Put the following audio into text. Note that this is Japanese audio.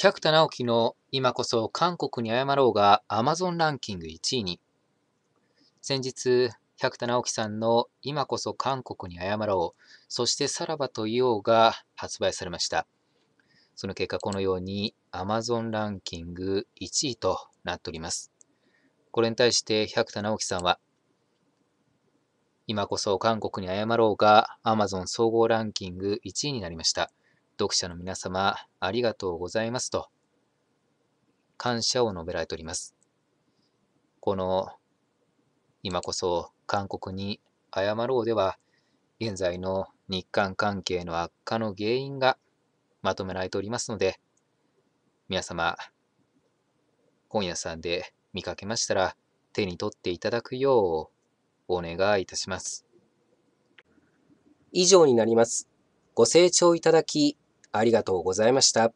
百田直樹の今こそ韓国に謝ろうが Amazon ランキング1位に。先日、百田直樹さんの今こそ韓国に謝ろう、そしてさらばと言おうが発売されました。その結果このように Amazon ランキング1位となっております。これに対して百田直樹さんは、今こそ韓国に謝ろうが Amazon 総合ランキング1位になりました。読者の皆様、ありがとうございますと、感謝を述べられております。この、今こそ韓国に謝ろうでは、現在の日韓関係の悪化の原因がまとめられておりますので、皆様、本屋さんで見かけましたら、手に取っていただくようお願いいたします。以上になります。ご清聴いただきありがとうございました。